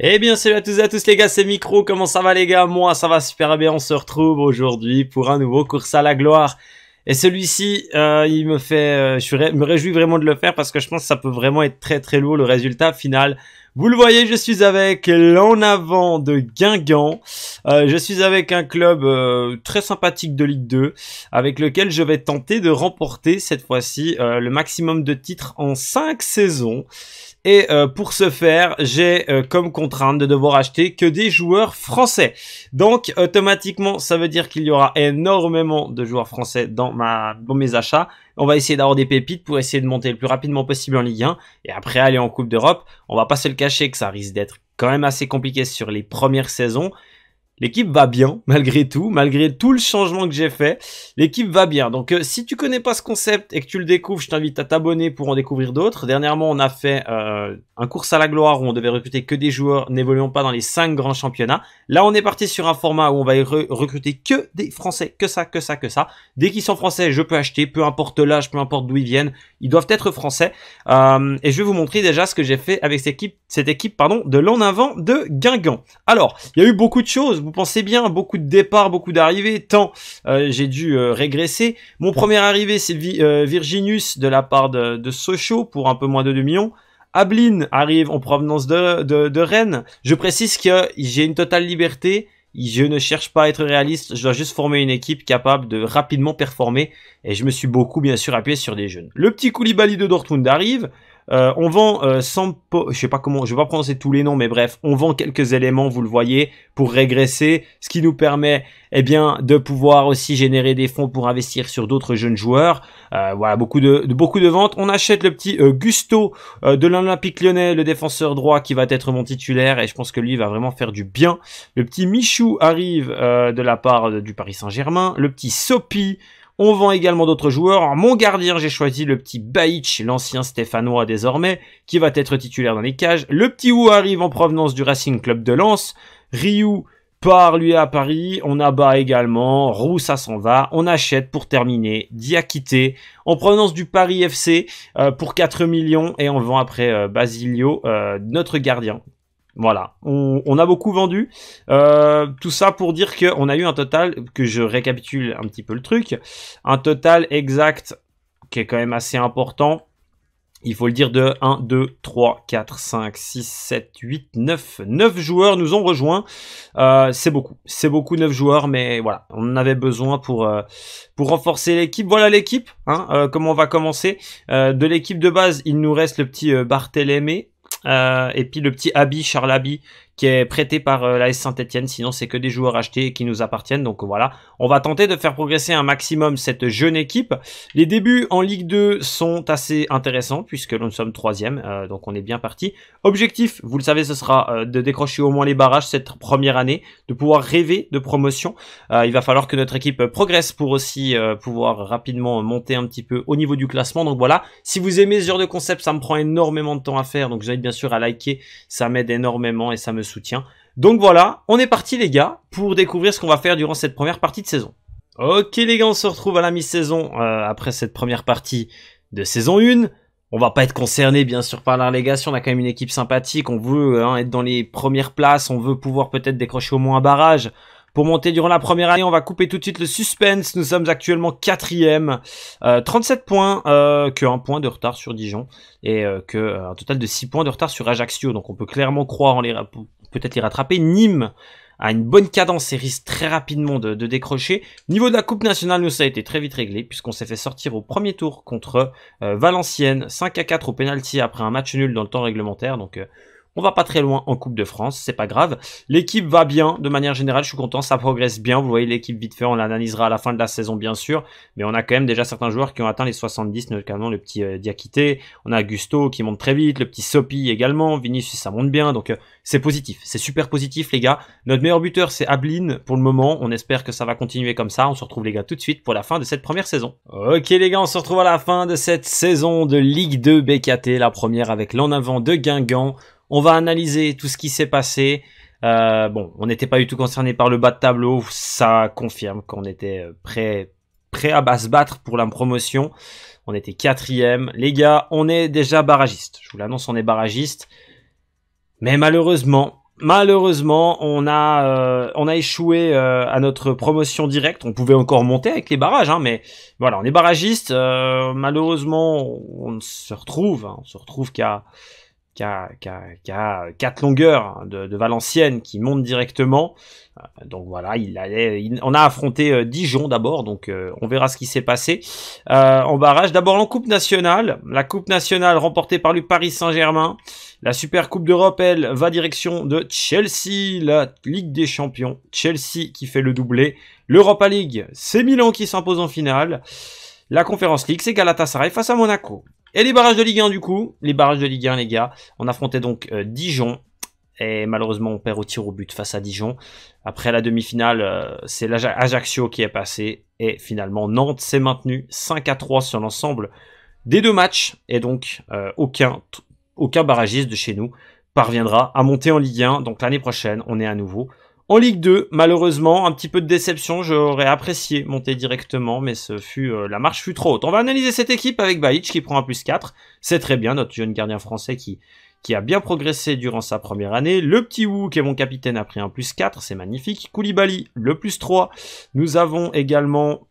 Eh bien salut à tous et à tous les gars, c'est Micro, comment ça va les gars Moi ça va super bien, on se retrouve aujourd'hui pour un nouveau course à la gloire. Et celui-ci, euh, il me fait, euh, je me réjouis vraiment de le faire parce que je pense que ça peut vraiment être très très lourd le résultat final. Vous le voyez, je suis avec l'en avant de Guingamp. Euh, je suis avec un club très sympathique de Ligue 2 avec lequel je vais tenter de remporter cette fois-ci le maximum de titres en 5 saisons. Et euh, pour ce faire, j'ai euh, comme contrainte de devoir acheter que des joueurs français. Donc automatiquement, ça veut dire qu'il y aura énormément de joueurs français dans, ma, dans mes achats. On va essayer d'avoir des pépites pour essayer de monter le plus rapidement possible en Ligue 1 et après aller en Coupe d'Europe. On va pas se le cacher que ça risque d'être quand même assez compliqué sur les premières saisons. L'équipe va bien, malgré tout, malgré tout le changement que j'ai fait. L'équipe va bien. Donc, euh, si tu connais pas ce concept et que tu le découvres, je t'invite à t'abonner pour en découvrir d'autres. Dernièrement, on a fait euh, un course à la gloire où on devait recruter que des joueurs n'évoluant pas dans les cinq grands championnats. Là, on est parti sur un format où on va recruter que des Français, que ça, que ça, que ça. Dès qu'ils sont Français, je peux acheter, peu importe l'âge, peu importe d'où ils viennent, ils doivent être Français. Euh, et je vais vous montrer déjà ce que j'ai fait avec cette équipe, cette équipe pardon, de l'en avant de Guingamp. Alors, il y a eu beaucoup de choses vous pensez bien, beaucoup de départs, beaucoup d'arrivées, tant euh, j'ai dû euh, régresser. Mon premier arrivé, c'est euh, virginus de la part de, de, Sochaux pour un peu moins de 2 millions. Ablin arrive en provenance de, de Rennes. Je précise que j'ai une totale liberté. Je ne cherche pas à être réaliste, je dois juste former une équipe capable de rapidement performer et je me suis beaucoup bien sûr appuyé sur des jeunes. Le petit Koulibaly de Dortmund arrive, euh, on vend euh, sans je sais pas comment, je vais pas prononcer tous les noms, mais bref, on vend quelques éléments, vous le voyez, pour régresser, ce qui nous permet, eh bien, de pouvoir aussi générer des fonds pour investir sur d'autres jeunes joueurs. Euh, voilà, beaucoup de, beaucoup de ventes. On achète le petit Gusto de l'Olympique Lyonnais, le défenseur droit qui va être mon titulaire, et je pense que lui va vraiment faire du bien. Le petit Michou arrive de la part du Paris Saint-Germain, le petit Sopi on vend également d'autres joueurs. mon gardien, j'ai choisi le petit Baïch, l'ancien Stéphanois désormais, qui va être titulaire dans les cages. Le petit Wu arrive en provenance du Racing Club de Lens. Ryu part lui à Paris, on abat également, Roux ça s'en va, on achète pour terminer Diakité en provenance du Paris FC euh, pour 4 millions et on vend après euh, Basilio, euh, notre gardien voilà, on, on, a beaucoup vendu. Euh, tout ça pour dire qu'on a eu un total, que je récapitule un petit peu le truc, un total exact qui est quand même assez important. Il faut le dire de 1, 2, 3, 4, 5, 6, 7, 8, 9. 9 joueurs nous ont rejoints. Euh, c'est beaucoup. C'est beaucoup 9 joueurs, mais voilà, on en avait besoin pour, euh, pour renforcer l'équipe. Voilà l'équipe, hein, euh, comment on va commencer. Euh, de l'équipe de base, il nous reste le petit Barthélémé euh, et puis le petit Abby, Charles Abby, qui est prêté par euh, la S Saint-Etienne. Sinon, c'est que des joueurs achetés qui nous appartiennent. Donc voilà, on va tenter de faire progresser un maximum cette jeune équipe. Les débuts en Ligue 2 sont assez intéressants puisque nous sommes troisième, euh, donc on est bien parti. Objectif, vous le savez, ce sera euh, de décrocher au moins les barrages cette première année, de pouvoir rêver de promotion. il va falloir que notre équipe progresse pour aussi pouvoir rapidement monter un petit peu au niveau du classement. Donc voilà, si vous aimez ce genre de concept, ça me prend énormément de temps à faire. Donc j'invite bien sûr à liker, ça m'aide énormément et ça me soutien. Donc voilà, on est parti les gars pour découvrir ce qu'on va faire durant cette première partie de saison. Ok les gars, on se retrouve à la mi-saison euh, après cette première partie de saison 1. On va pas être concerné bien sûr par la relégation, on a quand même une équipe sympathique, on veut hein, être dans les premières places, on veut pouvoir peut-être décrocher au moins un barrage pour monter durant la première année. On va couper tout de suite le suspense. Nous sommes actuellement quatrième. Euh, 37 points, euh, que un point de retard sur Dijon et euh, qu'un euh, un total de 6 points de retard sur Ajaccio. Donc on peut clairement croire en les peut-être les rattraper. Nîmes a une bonne cadence et risque très rapidement de, de décrocher. Niveau de la Coupe nationale, nous ça a été très vite réglé puisqu'on s'est fait sortir au premier tour contre euh, Valenciennes 5 à 4 au pénalty après un match nul dans le temps réglementaire. Donc on va pas très loin en Coupe de France, c'est pas grave. L'équipe va bien, de manière générale, je suis content, ça progresse bien. Vous voyez l'équipe vite fait, on l'analysera à la fin de la saison bien sûr, mais on a quand même déjà certains joueurs qui ont atteint les 70, notamment le petit euh, Diaquité. on a Gusto qui monte très vite, le petit Sopi également, Vinicius ça monte bien, donc euh, c'est positif, c'est super positif les gars. Notre meilleur buteur c'est Ablin pour le moment, on espère que ça va continuer comme ça. On se retrouve les gars tout de suite pour la fin de cette première saison. Ok les gars, on se retrouve à la fin de cette saison de Ligue 2 BKT, la première avec l'en avant de Guingamp. On va analyser tout ce qui s'est passé. Euh, bon, on n'était pas du tout concerné par le bas de tableau. Ça confirme qu'on était euh, prêt, prêt à se battre pour la promotion. On était quatrième. Les gars, on est déjà barragiste. Je vous l'annonce, on est barragiste. Mais malheureusement, malheureusement, on a, euh, on a échoué à notre promotion directe. On pouvait encore monter avec les barrages, hein, mais voilà, on est barragiste. malheureusement, on se retrouve, hein, on se retrouve qu'à qui a, quatre longueurs hein, de, Valenciennes qui monte directement. Euh, donc voilà, il allait, on a affronté euh, Dijon d'abord, donc euh, on verra ce qui s'est passé en barrage. D'abord en Coupe nationale, la Coupe nationale remportée par le Paris Saint-Germain. La Super Coupe d'Europe, elle, va direction de Chelsea, la Ligue des Champions. Chelsea qui fait le doublé. L'Europa League, c'est Milan qui s'impose en finale. La Conférence League, c'est Galatasaray face à Monaco. Et les barrages de Ligue 1 du coup, les barrages de Ligue 1 les gars, on affrontait donc euh, Dijon, et malheureusement on perd au tir au but face à Dijon. Après la demi-finale, euh, c'est l'Ajaccio qui est passé, et finalement Nantes s'est maintenu 5 à 3 sur l'ensemble des deux matchs, et donc euh, aucun, aucun barragiste de chez nous parviendra à monter en Ligue 1, donc l'année prochaine on est à nouveau en Ligue 2, malheureusement, un petit peu de déception, j'aurais apprécié monter directement, mais ce fut, euh, la marche fut trop haute. On va analyser cette équipe avec Baïch qui prend un plus 4. C'est très bien, notre jeune gardien français qui, qui a bien progressé durant sa première année. Le petit Wu, qui est mon capitaine, a pris un plus 4, c'est magnifique. Koulibaly, le plus 3. Nous avons également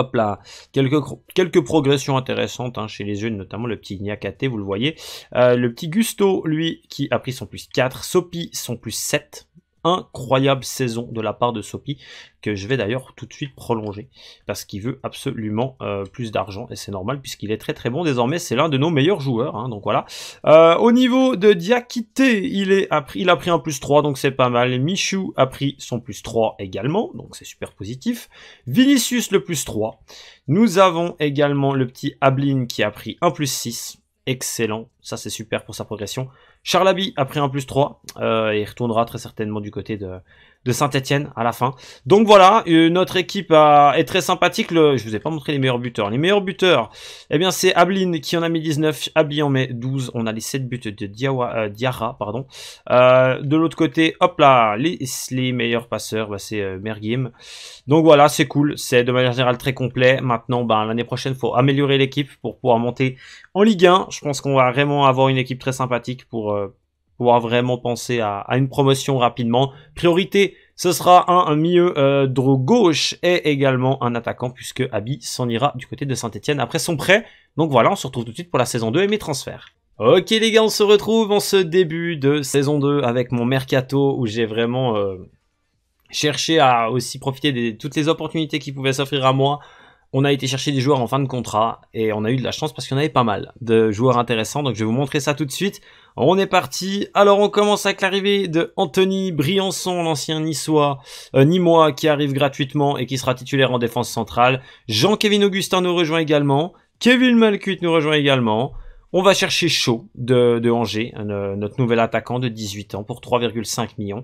Hop là, quelques, quelques progressions intéressantes hein, chez les jeunes, notamment le petit Gnacaté, vous le voyez. Euh, le petit Gusto, lui, qui a pris son plus 4. Sopi, son plus 7 incroyable saison de la part de Sopi, que je vais d'ailleurs tout de suite prolonger, parce qu'il veut absolument euh, plus d'argent, et c'est normal, puisqu'il est très très bon désormais, c'est l'un de nos meilleurs joueurs, hein, donc voilà. Euh, au niveau de Diakité, il, est, a, pris, il a pris un plus 3, donc c'est pas mal, Michou a pris son plus 3 également, donc c'est super positif, Vinicius le plus 3, nous avons également le petit Ablin qui a pris un plus 6, excellent. Ça, c'est super pour sa progression. Charlaby a pris un plus 3 et euh, retournera très certainement du côté de, de Saint-Etienne à la fin. Donc voilà, euh, notre équipe est très sympathique. Le, je vous ai pas montré les meilleurs buteurs. Les meilleurs buteurs, eh bien c'est Ablin qui en a mis 19, Abli en met 12. On a les 7 buts de Diawa, euh, Diarra. Pardon. Euh, de l'autre côté, hop là, les, les meilleurs passeurs, bah, c'est Mergim. Donc voilà, c'est cool. C'est de manière générale très complet. Maintenant, ben, l'année prochaine, faut améliorer l'équipe pour pouvoir monter en Ligue 1. Je pense qu'on va vraiment avoir une équipe très sympathique pour pouvoir vraiment penser à, une promotion rapidement. Priorité, ce sera un, milieu euh, gauche et également un attaquant puisque Abby s'en ira du côté de Saint-Etienne après son prêt. Donc voilà, on se retrouve tout de suite pour la saison 2 et mes transferts. Ok les gars, on se retrouve en ce début de saison 2 avec mon mercato où j'ai vraiment... Euh, cherché à aussi profiter de toutes les opportunités qui pouvaient s'offrir à moi on a été chercher des joueurs en fin de contrat et on a eu de la chance parce qu'on avait pas mal de joueurs intéressants. Donc je vais vous montrer ça tout de suite. On est parti. Alors on commence avec l'arrivée de Anthony Briançon, l'ancien niçois, euh, ni moi, qui arrive gratuitement et qui sera titulaire en défense centrale. Jean-Kevin Augustin nous rejoint également. Kevin Malcuit nous rejoint également. On va chercher Shaw de, de Angers, euh, notre nouvel attaquant de 18 ans pour 3,5 millions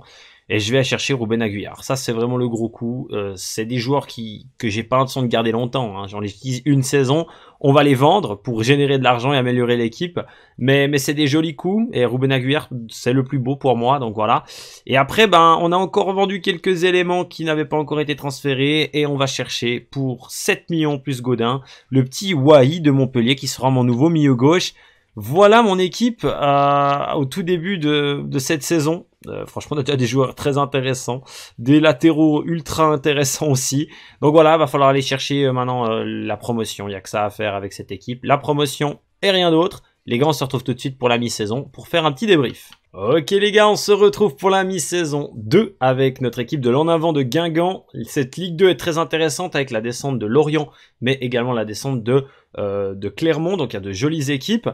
et je vais chercher Ruben aguillard Ça, c'est vraiment le gros coup. Euh, c'est des joueurs qui que j'ai pas l'intention de garder longtemps. Hein. J'en utilise une saison. On va les vendre pour générer de l'argent et améliorer l'équipe. Mais, mais c'est des jolis coups. Et Ruben Aguiar c'est le plus beau pour moi. Donc voilà. Et après, ben, on a encore vendu quelques éléments qui n'avaient pas encore été transférés. Et on va chercher pour 7 millions plus Godin, le petit Wahi de Montpellier qui sera mon nouveau milieu gauche. Voilà mon équipe euh, au tout début de, cette saison. Euh, franchement, on a des joueurs très intéressants, des latéraux ultra intéressants aussi. Donc voilà, va falloir aller chercher euh, maintenant la promotion. Il n'y a que ça à faire avec cette équipe. La promotion et rien d'autre. Les gars, on se retrouve tout de suite pour la mi-saison pour faire un petit débrief. Ok les gars, on se retrouve pour la mi-saison 2 avec notre équipe de l'en avant de Guingamp. Cette Ligue 2 est très intéressante avec la descente de Lorient, mais également la descente de euh, de Clermont, donc il y a de jolies équipes.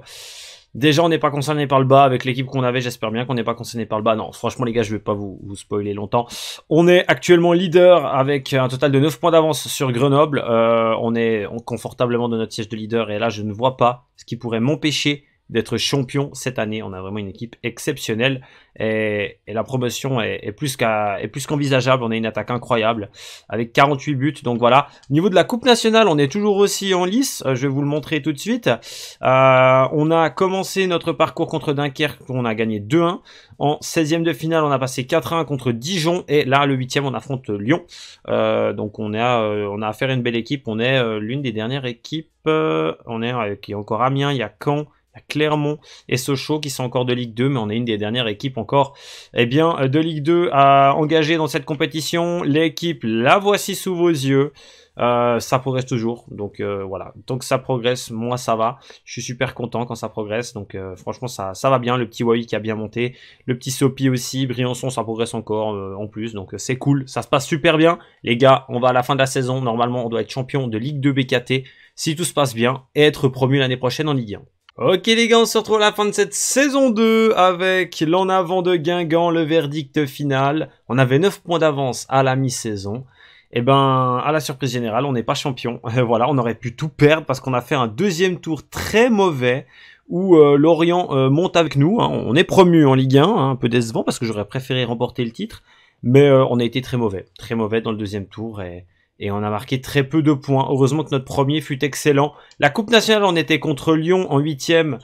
Déjà, on n'est pas concerné par le bas avec l'équipe qu'on avait. J'espère bien qu'on n'est pas concerné par le bas. Non, franchement, les gars, je vais pas vous, spoiler longtemps. On est actuellement leader avec un total de 9 points d'avance sur Grenoble. Euh, on est confortablement de notre siège de leader et là, je ne vois pas ce qui pourrait m'empêcher d'être champion cette année. On a vraiment une équipe exceptionnelle et, la promotion est, est plus qu'envisageable. on a une attaque incroyable avec 48 buts. Donc voilà. niveau de la Coupe nationale, on est toujours aussi en lice. Euh, je vais vous le montrer tout de suite. Euh, on a commencé notre parcours contre Dunkerque. On a gagné 2-1. En 16e de finale, on a passé 4-1 contre Dijon. Et là, le 8e, on affronte Lyon. Euh, donc on a, on a affaire à une belle équipe. On est l'une des dernières équipes. on est, qui est encore Amiens. Il y a Caen. Clermont et Sochaux qui sont encore de Ligue 2, mais on est une des dernières équipes encore eh bien, euh, de Ligue 2 à engager dans cette compétition. L'équipe, la voici sous vos yeux. Euh, ça progresse toujours. Donc euh, voilà, tant que ça progresse, moi ça va. Je suis super content quand ça progresse. Donc franchement, ça, ça va bien. Le petit Wai qui a bien monté, le petit Sopi aussi, Briançon, ça progresse encore en plus. Donc c'est cool, ça se passe super bien. Les gars, on va à la fin de la saison. Normalement, on doit être champion de Ligue 2 BKT si tout se passe bien et être promu l'année prochaine en Ligue 1. Ok les gars, on se retrouve à la fin de cette saison 2 avec l'en avant de Guingamp, le verdict final. On avait 9 points d'avance à la mi-saison. Et eh ben, à la surprise générale, on n'est pas champion. voilà, on aurait pu tout perdre parce qu'on a fait un deuxième tour très mauvais où euh, Lorient euh, monte avec nous. Hein. On est promu en Ligue 1, hein, un peu décevant parce que j'aurais préféré remporter le titre. Mais euh, on a été très mauvais, très mauvais dans le deuxième tour et et on a marqué très peu de points. Heureusement que notre premier fut excellent. La Coupe nationale, on était contre Lyon en huitième.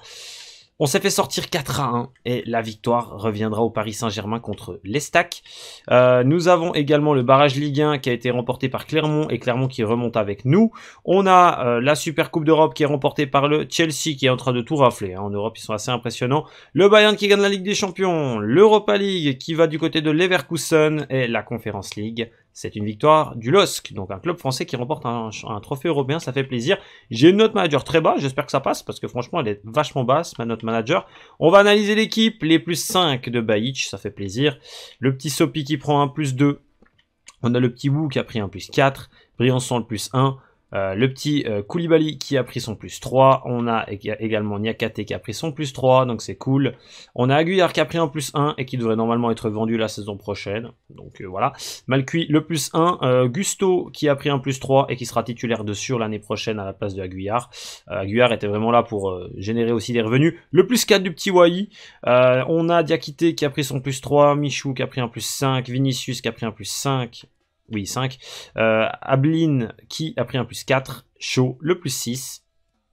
On s'est fait sortir 4 à 1 et la victoire reviendra au Paris Saint-Germain contre l'Estac. Euh, nous avons également le barrage Ligue 1 qui a été remporté par Clermont et Clermont qui remonte avec nous. On a euh, la Super Coupe d'Europe qui est remportée par le Chelsea qui est en train de tout rafler. Hein. En Europe, ils sont assez impressionnants. Le Bayern qui gagne la Ligue des Champions, l'Europa League qui va du côté de Leverkusen et la Conference League c'est une victoire du LOSC, donc un club français qui remporte un, trophée européen, ça fait plaisir. J'ai une note manager très bas, j'espère que ça passe, parce que franchement elle est vachement basse, ma note manager. On va analyser l'équipe, les plus 5 de Baïch, ça fait plaisir. Le petit Sopi qui prend un plus 2. On a le petit Wu qui a pris un plus 4. Briançon le plus 1. Euh, le petit euh, Koulibaly qui a pris son plus 3. On a également Niakate qui a pris son plus 3, donc c'est cool. On a Aguillard qui a pris un plus 1 et qui devrait normalement être vendu la saison prochaine. Donc euh, voilà. Malcuit le plus 1. Gusto qui a pris un plus 3 et qui sera titulaire de sur l'année prochaine à la place de Aguilar. Aguillard était vraiment là pour générer aussi des revenus. Le plus 4 du petit Wai. on a Diakité qui a pris son plus 3. Michou qui a pris un plus 5. Vinicius qui a pris un plus 5 oui, 5. Euh, Ablin qui a pris un plus 4. Shaw le plus 6.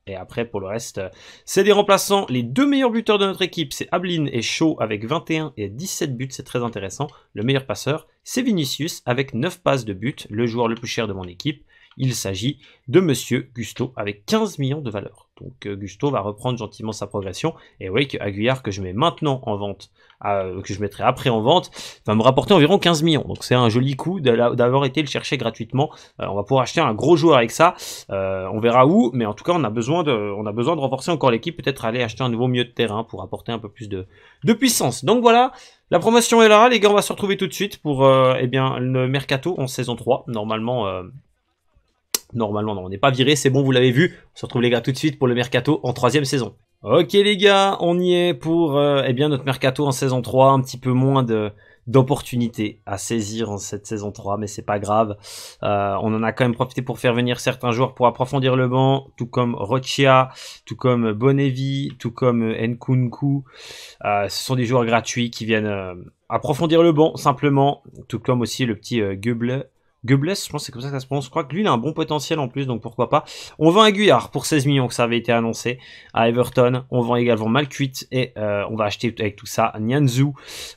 Et après, pour le reste, c'est des remplaçants. Les deux meilleurs buteurs de notre équipe, c'est Ablin et Shaw avec 21 et 17 buts. C'est très intéressant. Le meilleur passeur, c'est Vinicius avec 9 passes de but, le joueur le plus cher de mon équipe. Il s'agit de Monsieur Gusto avec 15 millions de valeur. Donc euh, Gusto va reprendre gentiment sa progression. Et vous voyez que Aguillard que je mets maintenant en vente, euh, que je mettrai après en vente, va me rapporter environ 15 millions. Donc c'est un joli coup d'avoir été le chercher gratuitement. Euh, on va pouvoir acheter un gros joueur avec ça. on verra où, mais en tout cas on a besoin de, on a besoin de renforcer encore l'équipe, peut-être aller acheter un nouveau milieu de terrain pour apporter un peu plus de, puissance. Donc voilà, la promotion est là, les gars, on va se retrouver tout de suite pour eh bien, le mercato en saison 3. Normalement Normalement, non, on n'est pas viré, c'est bon, vous l'avez vu. On se retrouve les gars tout de suite pour le mercato en troisième saison. Ok les gars, on y est pour euh, eh bien notre mercato en saison 3, un petit peu moins d'opportunités à saisir en cette saison 3, mais c'est pas grave. Euh, on en a quand même profité pour faire venir certains joueurs pour approfondir le banc, tout comme Rochia, tout comme Bonnevi, tout comme euh, Nkunku. ce sont des joueurs gratuits qui viennent approfondir le banc simplement, tout comme aussi le petit Guble Goebbels, je pense c'est comme ça que ça se prononce. Je crois que lui, il a un bon potentiel en plus, donc pourquoi pas. On vend un Guyard pour 16 millions que ça avait été annoncé à Everton. On vend également Malcuit et euh, on va acheter avec tout ça Nianzou,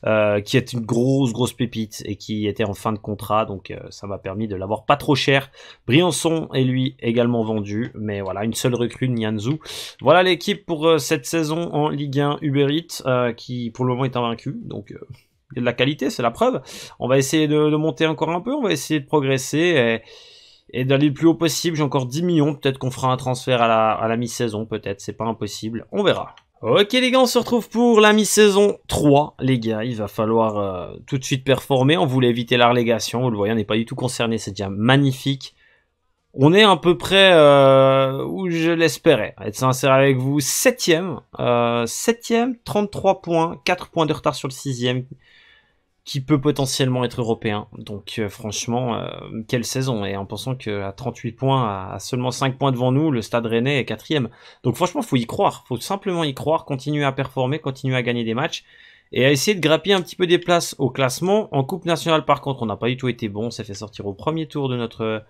euh, qui est une grosse, grosse pépite et qui était en fin de contrat. Donc euh, ça m'a permis de l'avoir pas trop cher. Briançon est lui également vendu, mais voilà, une seule recrue, Nianzou, Voilà l'équipe pour cette saison en Ligue 1 Uber qui pour le moment est invaincue. Donc il y a de la qualité, c'est la preuve. On va essayer de, monter encore un peu, on va essayer de progresser et, d'aller le plus haut possible. J'ai encore 10 millions, peut-être qu'on fera un transfert à la, à la mi-saison, peut-être, c'est pas impossible, on verra. Ok les gars, on se retrouve pour la mi-saison 3, les gars, il va falloir euh, tout de suite performer, on voulait éviter la relégation, vous le voyez, on n'est pas du tout concerné, c'est déjà magnifique. On est à peu près euh, où je l'espérais, être sincère avec vous, 7ème, 7ème, 33 points, 4 points de retard sur le 6ème, qui peut potentiellement être européen. Donc euh, franchement, euh, quelle saison Et en pensant qu'à 38 points, à seulement 5 points devant nous, le Stade Rennais est quatrième. Donc franchement, faut y croire. faut simplement y croire, continuer à performer, continuer à gagner des matchs et à essayer de grappiller un petit peu des places au classement. En Coupe nationale, par contre, on n'a pas du tout été bon. On s'est fait sortir au premier tour de notre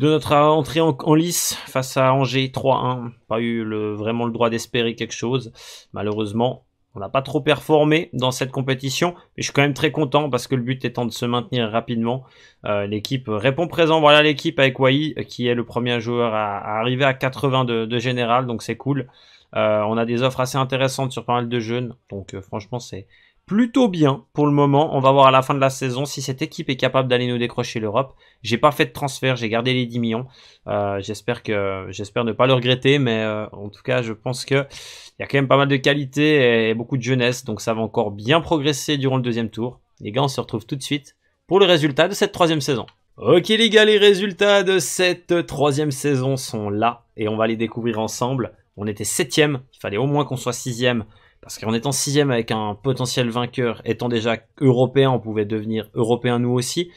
de notre entrée en, lice face à Angers 3-1. Pas eu le, vraiment le droit d'espérer quelque chose, malheureusement. On n'a pas trop performé dans cette compétition, mais je suis quand même très content parce que le but étant de se maintenir rapidement. Euh, l'équipe répond présent. Voilà l'équipe avec Wai qui est le premier joueur à, arriver à 80 de, général, donc c'est cool. Euh, on a des offres assez intéressantes sur pas mal de jeunes, donc euh, franchement c'est plutôt bien pour le moment. On va voir à la fin de la saison si cette équipe est capable d'aller nous décrocher l'Europe. J'ai pas fait de transfert, j'ai gardé les 10 millions. Euh, j'espère que j'espère ne pas le regretter, mais euh, en tout cas, je pense que il y a quand même pas mal de qualité et beaucoup de jeunesse, donc ça va encore bien progresser durant le deuxième tour. Les gars, on se retrouve tout de suite pour le résultat de cette troisième saison. Ok les gars, les résultats de cette troisième saison sont là et on va les découvrir ensemble. On était septième, il fallait au moins qu'on soit sixième parce qu'en étant sixième avec un potentiel vainqueur, étant déjà européen, on pouvait devenir européen nous aussi.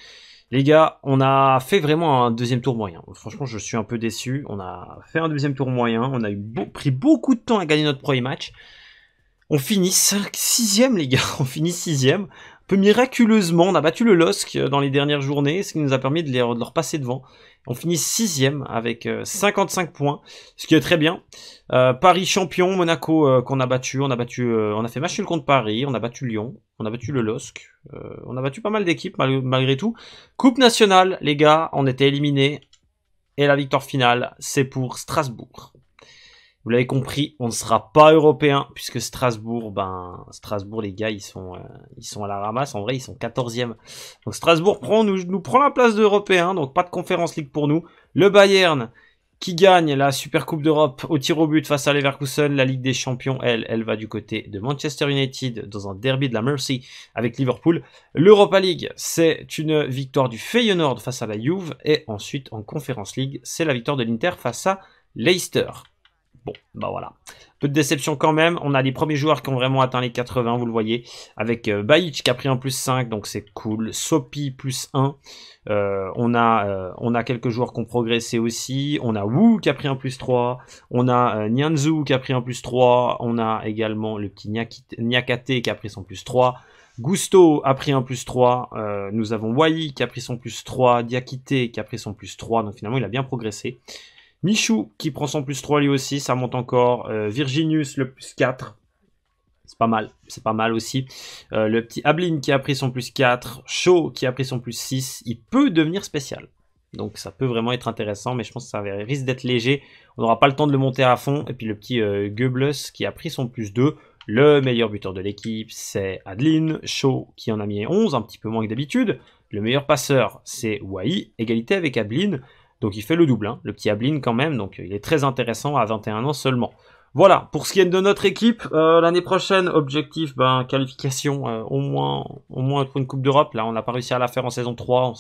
Les gars, on a fait vraiment un deuxième tour moyen. Franchement, je suis un peu déçu. On a fait un deuxième tour moyen. On a eu pris beaucoup de temps à gagner notre premier match. On finit 6 sixième, les gars. On finit sixième peu miraculeusement, on a battu le LOSC euh, dans les dernières journées, ce qui nous a permis de, leur passer devant. On finit sixième avec 55 euh, points, ce qui est très bien. Euh, Paris champion, Monaco qu'on a battu, on a battu, on a fait match le contre Paris, on a battu Lyon, on a battu le LOSC, on a battu pas mal d'équipes malgré tout. Coupe nationale, les gars, on était éliminés et la victoire finale, c'est pour Strasbourg. Vous l'avez compris, on ne sera pas européen puisque Strasbourg, ben Strasbourg les gars, ils sont euh, ils sont à la ramasse. En vrai, ils sont 14e. Donc Strasbourg prend nous, nous prend la place d'européen, donc pas de Conférence League pour nous. Le Bayern qui gagne la Super Coupe d'Europe au tir au but face à Leverkusen, la Ligue des Champions, elle, elle va du côté de Manchester United dans un derby de la Mercy avec Liverpool. L'Europa League, c'est une victoire du Feyenoord face à la Juve et ensuite en Conférence League, c'est la victoire de l'Inter face à Leicester. Bon, bah voilà. Peu de déception quand même. On a les premiers joueurs qui ont vraiment atteint les 80, vous le voyez. Avec euh, qui a pris un plus 5, donc c'est cool. Sopi plus 1. Euh, on, a, euh, on a quelques joueurs qui ont progressé aussi. On a Wu qui a pris un plus 3. On a euh, Nianzu qui a pris un plus 3. On a également le petit Nyakate qui a pris son plus 3. Gusto a pris un plus 3, nous avons Wai qui a pris son plus 3, Diakite qui a pris son plus 3, donc finalement il a bien progressé. Michou qui prend son plus 3 lui aussi, ça monte encore. Euh, Virginius le plus 4. C'est pas mal, c'est pas mal aussi. Euh, le petit Ablin qui a pris son plus 4. Shaw qui a pris son plus 6. Il peut devenir spécial. Donc ça peut vraiment être intéressant, mais je pense que ça risque d'être léger. On n'aura pas le temps de le monter à fond. Et puis le petit euh, qui a pris son plus 2. Le meilleur buteur de l'équipe, c'est Adeline. Shaw qui en a mis 11, un petit peu moins que d'habitude. Le meilleur passeur, c'est Wai. Égalité avec Ablin, donc il fait le double, hein, le petit Ablin quand même, donc il est très intéressant à 21 ans seulement. Voilà, pour ce qui est de notre équipe, euh, l'année prochaine, objectif, ben, qualification, euh, au moins au moins pour une Coupe d'Europe. Là, on n'a pas réussi à la faire en saison 3,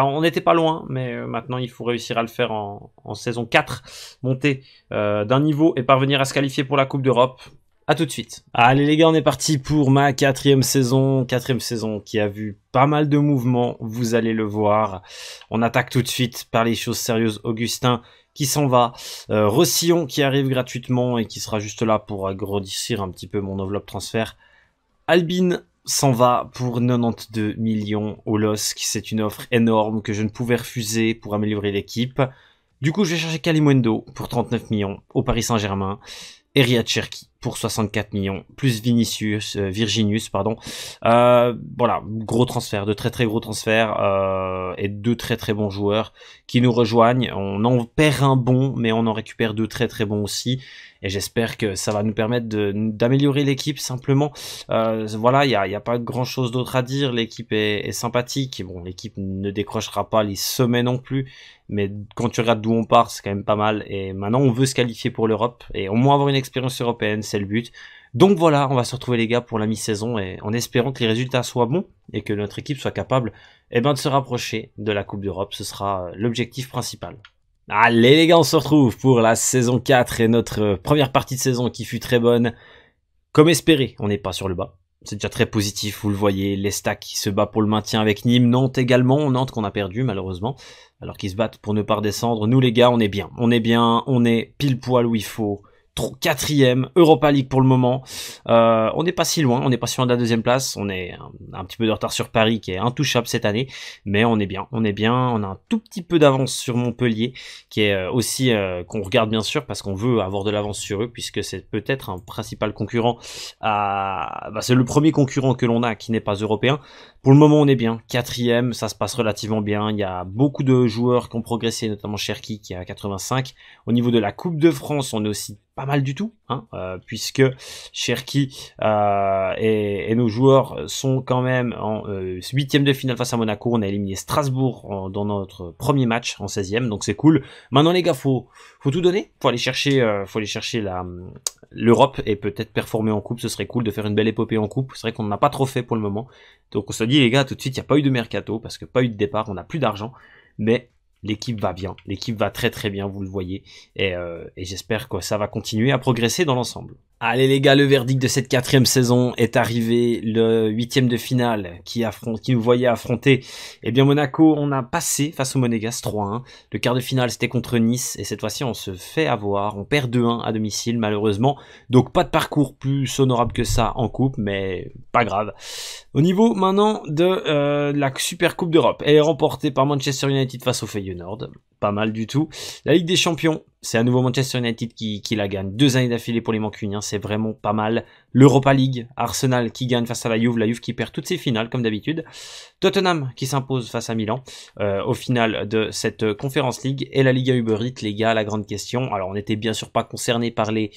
on n'était pas loin, mais euh, maintenant il faut réussir à le faire en, en saison 4, monter d'un niveau et parvenir à se qualifier pour la Coupe d'Europe. À tout de suite. Allez les gars, on est parti pour ma quatrième saison. Quatrième saison qui a vu pas mal de mouvements, vous allez le voir. On attaque tout de suite par les choses sérieuses. Augustin qui s'en va. Euh, Rossillon qui arrive gratuitement et qui sera juste là pour agrandir un petit peu mon enveloppe transfert. Albin s'en va pour 92 millions au LOSC. C'est une offre énorme que je ne pouvais refuser pour améliorer l'équipe. Du coup, je vais chercher Kalimundo pour 39 millions au Paris Saint-Germain et Riyad 64 millions, plus Vinicius, euh, Virginius, pardon. Euh, voilà, gros transfert, de très très gros transfert euh, et deux très très bons joueurs qui nous rejoignent. On en perd un bon, mais on en récupère deux très très bons aussi. Et j'espère que ça va nous permettre d'améliorer l'équipe simplement. voilà, il n'y a, a, pas grand chose d'autre à dire. L'équipe est, sympathique. bon, l'équipe ne décrochera pas les sommets non plus. Mais quand tu regardes d'où on part, c'est quand même pas mal. Et maintenant, on veut se qualifier pour l'Europe et au moins avoir une expérience européenne. C'est le but. Donc voilà, on va se retrouver les gars pour la mi-saison et en espérant que les résultats soient bons et que notre équipe soit capable eh bien, de se rapprocher de la Coupe d'Europe. Ce sera euh, l'objectif principal. Allez les gars, on se retrouve pour la saison 4 et notre euh, première partie de saison qui fut très bonne. Comme espéré, on n'est pas sur le bas. C'est déjà très positif, vous le voyez, les qui se bat pour le maintien avec Nîmes, Nantes également, Nantes qu'on a perdu malheureusement, alors qu'ils se battent pour ne pas redescendre. Nous les gars, on est bien, on est bien, on est pile poil où il faut quatrième Europa League pour le moment. Euh, on n'est pas si loin, on n'est pas si loin de la deuxième place. On est un, petit peu de retard sur Paris qui est intouchable cette année, mais on est bien, on est bien. On a un tout petit peu d'avance sur Montpellier, qui est euh, aussi euh, qu'on regarde bien sûr parce qu'on veut avoir de l'avance sur eux puisque c'est peut-être un principal concurrent à, bah, c'est le premier concurrent que l'on a qui n'est pas européen. Pour le moment, on est bien. Quatrième, ça se passe relativement bien. Il y a beaucoup de joueurs qui ont progressé, notamment Cherki qui est à 85. Au niveau de la Coupe de France, on est aussi pas mal du tout, hein, euh, puisque Cherki euh, et, nos joueurs sont quand même en euh, huitième de finale face à Monaco. On a éliminé Strasbourg dans notre premier match en 16e, donc c'est cool. Maintenant les gars, faut faut tout donner, faut aller chercher, faut aller chercher la l'Europe est peut-être performée en coupe. Ce serait cool de faire une belle épopée en coupe. C'est vrai qu'on n'a pas trop fait pour le moment. Donc on se dit, les gars, tout de suite, il n'y a pas eu de mercato parce que pas eu de départ, on n'a plus d'argent. Mais l'équipe va bien. L'équipe va très très bien, vous le voyez. et euh, j'espère que ça va continuer à progresser dans l'ensemble. Allez les gars, le verdict de cette quatrième saison est arrivé, le huitième de finale qui, nous voyait affronter. Eh bien Monaco, on a passé face au Monégas 3-1. Le quart de finale c'était contre Nice et cette fois-ci on se fait avoir, on perd 2-1 à domicile malheureusement. Donc pas de parcours plus honorable que ça en coupe, mais pas grave. Au niveau maintenant de euh, la Super Coupe d'Europe, elle est remportée par Manchester United face au Feyenoord, pas mal du tout. La Ligue des Champions c'est à nouveau Manchester United qui, qui, la gagne. Deux années d'affilée pour les Mancuniens, c'est vraiment pas mal. L'Europa League, Arsenal qui gagne face à la Juve, la Juve qui perd toutes ses finales comme d'habitude. Tottenham qui s'impose face à Milan euh, au final de cette Conférence League et la Liga Uber Eats, les gars, la grande question. Alors on n'était bien sûr pas concerné par les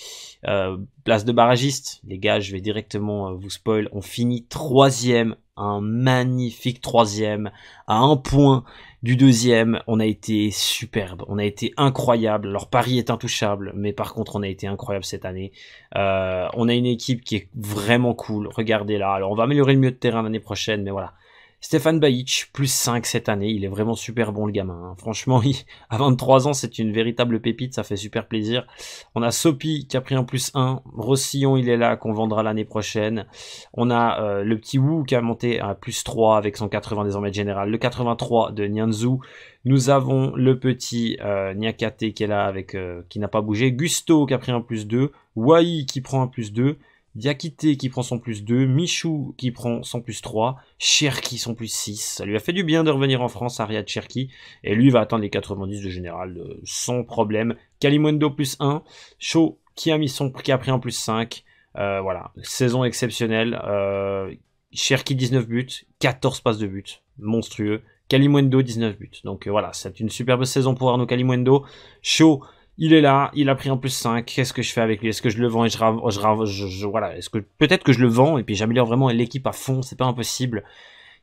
euh, places de barragistes. Les gars, je vais directement euh, vous spoil. On finit troisième un magnifique troisième, à un point du deuxième, on a été superbe, on a été incroyable. Leur pari est intouchable, mais par contre, on a été incroyable cette année. Euh, on a une équipe qui est vraiment cool. Regardez là. Alors, on va améliorer le milieu de terrain l'année prochaine, mais voilà. Stéphane Bajic, plus 5 cette année, il est vraiment super bon le gamin. Hein. Franchement, à 23 ans, c'est une véritable pépite, ça fait super plaisir. On a Sopi qui a pris un plus 1, Rossillon il est là, qu'on vendra l'année prochaine. On a euh, le petit Wu qui a monté à plus 3 avec son 80 désormais de général, le 83 de Nianzu. Nous avons le petit euh, qui est là avec euh, qui n'a pas bougé, Gusto qui a pris un plus 2, Wai qui prend un plus 2, Diakité qui prend son plus 2, Michou qui prend son plus 3, Cherki son plus 6. Ça lui a fait du bien de revenir en France, Ariad Cherki. Et lui va attendre les 90 de général euh, sans problème. Kalimundo plus 1, Cho qui a, mis son, pris en plus 5. Euh, voilà, saison exceptionnelle. Euh, Cherki 19 buts, 14 passes de but, monstrueux. Kalimundo 19 buts. Donc voilà, c'est une superbe saison pour Arnaud Kalimundo. Cho il est là, il a pris en plus 5, qu'est-ce que je fais avec lui Est-ce que je le vends et je, je, voilà, est-ce que peut-être que je le vends et puis j'améliore vraiment l'équipe à fond, c'est pas impossible.